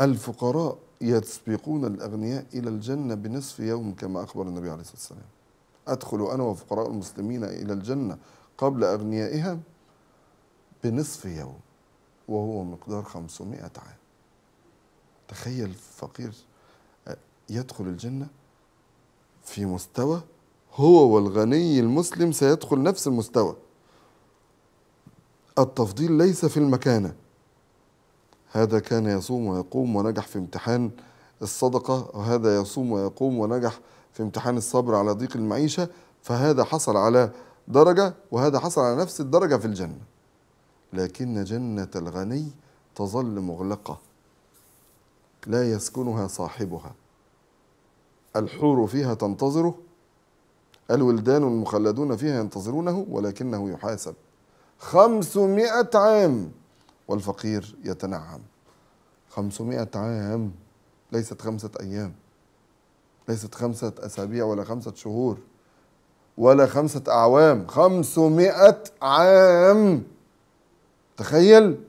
الفقراء يسبقون الأغنياء إلى الجنة بنصف يوم كما أخبر النبي عليه الصلاة والسلام أدخل أنا وفقراء المسلمين إلى الجنة قبل اغنيائها بنصف يوم وهو مقدار 500 عام تخيل فقير آه، يدخل الجنة في مستوى هو والغني المسلم سيدخل نفس المستوى التفضيل ليس في المكانه هذا كان يصوم ويقوم ونجح في امتحان الصدقة وهذا يصوم ويقوم ونجح في امتحان الصبر على ضيق المعيشة فهذا حصل على درجة وهذا حصل على نفس الدرجة في الجنة لكن جنة الغني تظل مغلقة لا يسكنها صاحبها الحور فيها تنتظره الولدان المخلدون فيها ينتظرونه ولكنه يحاسب خمسمائة عام والفقير يتنعم 500 عام ليست خمسة أيام ليست خمسة أسابيع ولا خمسة شهور ولا خمسة أعوام خمسمائة عام تخيل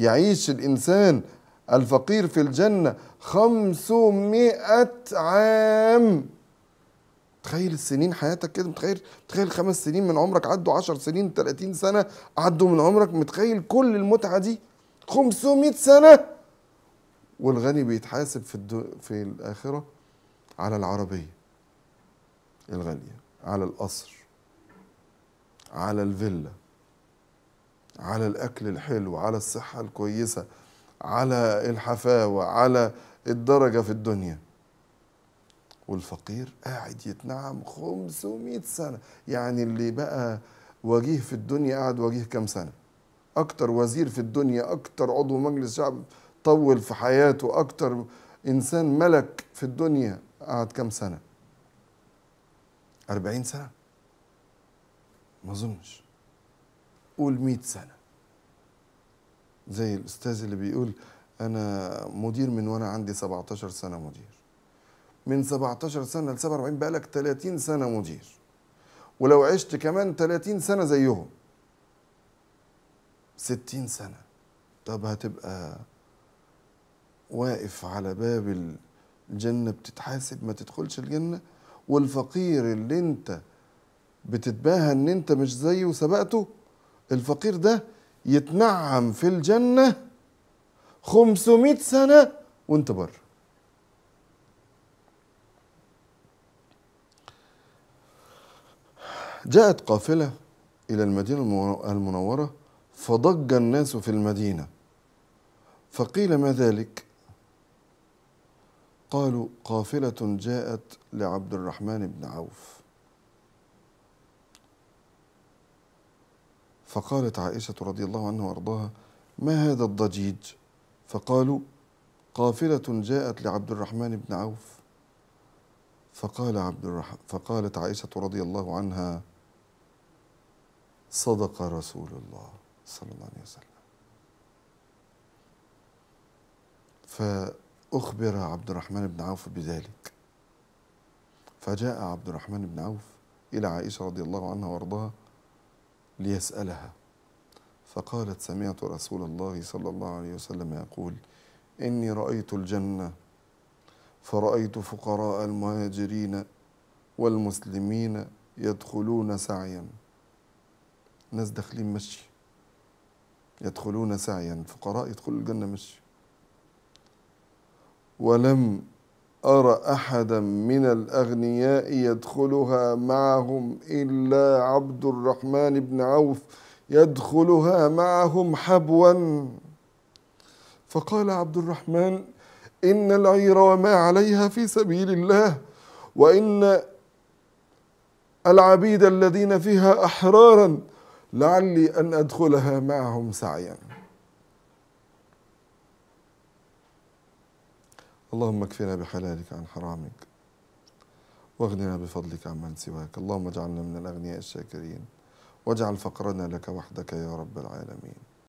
يعيش الإنسان الفقير في الجنة خمسمائة عام تخيل السنين حياتك كده متخيل تخيل خمس سنين من عمرك عدوا 10 سنين 30 سنه عدوا من عمرك متخيل كل المتعه دي 500 سنه والغني بيتحاسب في الدو... في الاخره على العربيه الغاليه على القصر على الفيلا على الاكل الحلو على الصحه الكويسه على الحفاوه على الدرجه في الدنيا والفقير قاعد يتنعم 500 سنة يعني اللي بقى وجيه في الدنيا قاعد وجيه كام سنة أكتر وزير في الدنيا أكتر عضو مجلس شعب طول في حياته أكتر إنسان ملك في الدنيا قعد كام سنة أربعين سنة ما أظنش قول مئة سنة زي الأستاذ اللي بيقول أنا مدير من وأنا عندي 17 سنة مدير من 17 سنه ل 47 بقالك 30 سنه مدير ولو عشت كمان 30 سنه زيهم 60 سنه طب هتبقى واقف على باب الجنه بتتحاسب ما تدخلش الجنه والفقير اللي انت بتتباهى ان انت مش زيه سبقته الفقير ده يتنعم في الجنه 500 سنه وانت بره جاءت قافلة إلى المدينة المنورة فضج الناس في المدينة فقيل ما ذلك قالوا قافلة جاءت لعبد الرحمن بن عوف فقالت عائشة رضي الله عنها وارضاها ما هذا الضجيج فقالوا قافلة جاءت لعبد الرحمن بن عوف فقال عبد الرحمن فقالت عائشة رضي الله عنها صدق رسول الله صلى الله عليه وسلم فأخبر عبد الرحمن بن عوف بذلك فجاء عبد الرحمن بن عوف إلى عائشة رضي الله عنها وارضاها ليسألها فقالت سمعت رسول الله صلى الله عليه وسلم يقول إني رأيت الجنة فرأيت فقراء المهاجرين والمسلمين يدخلون سعياً ناس داخلين مشي يدخلون سعيا فقراء يدخلوا الجنة مشي ولم أرى أحدا من الأغنياء يدخلها معهم إلا عبد الرحمن بن عوف يدخلها معهم حبوا فقال عبد الرحمن إن العير وما عليها في سبيل الله وإن العبيد الذين فيها أحرارا لعلي أن أدخلها معهم سعيا اللهم اكفنا بحلالك عن حرامك واغننا بفضلك عمن سواك اللهم اجعلنا من الأغنياء الشاكرين واجعل فقرنا لك وحدك يا رب العالمين